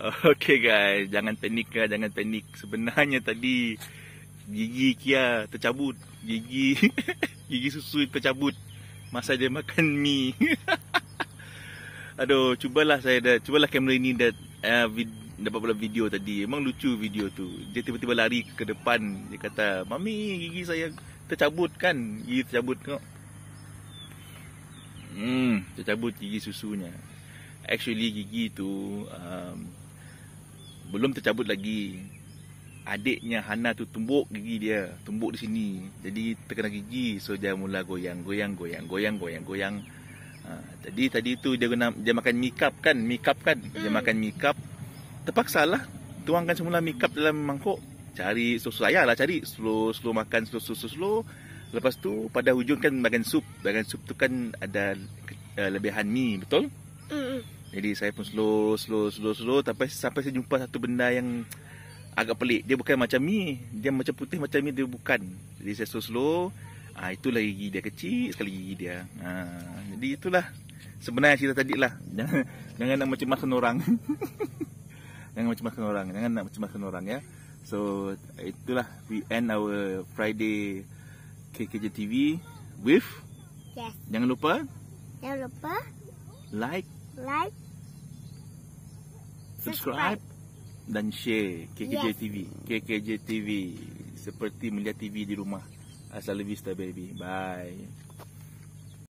Okay guys, jangan panik lah, jangan panik. Sebenarnya tadi gigi Kia tercabut. Gigi gigi susu tercabut masa dia makan mi. Aduh, cubalah saya dah cubalah kamera ini dah uh, vid, dapat pula video tadi. Memang lucu video tu. Dia tiba-tiba lari ke depan. Dia kata, "Mami, gigi saya tercabut kan?" Gigi tercabut kau. Hmm, tercabut gigi susunya. Actually gigi tu um, belum tercabut lagi adiknya Hana tu tumbuk gigi dia tumbuk di sini jadi terkena gigi so dia mula goyang goyang goyang goyang goyang goyang ha, jadi tadi tu dia guna dia makan mikap kan mikap kan dia mm. makan mikap terpaksa lah tuangkan semula mikap dalam mangkuk cari susu ayah lah cari slow slow makan slow slow slow, lepas tu pada hujung kan bagian sup bagian sup tu kan ada uh, lebihan mie betul mm. Jadi saya pun slow, slow, slow, slow sampai sampai saya jumpa satu benda yang agak pelik. Dia bukan macam mi, dia macam putih macam mi dia bukan. Jadi saya slow, slow. Ah ha, itulah gigi dia kecil sekali gigi dia. Ha, jadi itulah sebenarnya cerita tadi lah. Jangan, jangan nak mencemaskan orang. jangan mencemaskan orang. Jangan nak mencemaskan orang ya. So itulah we end our Friday KKJ TV with. Yes. Jangan lupa. Jangan lupa. Like. Like subscribe dan share KKJ yes. TV. KKJ TV seperti melihat TV di rumah. Asal lebih baby. Bye.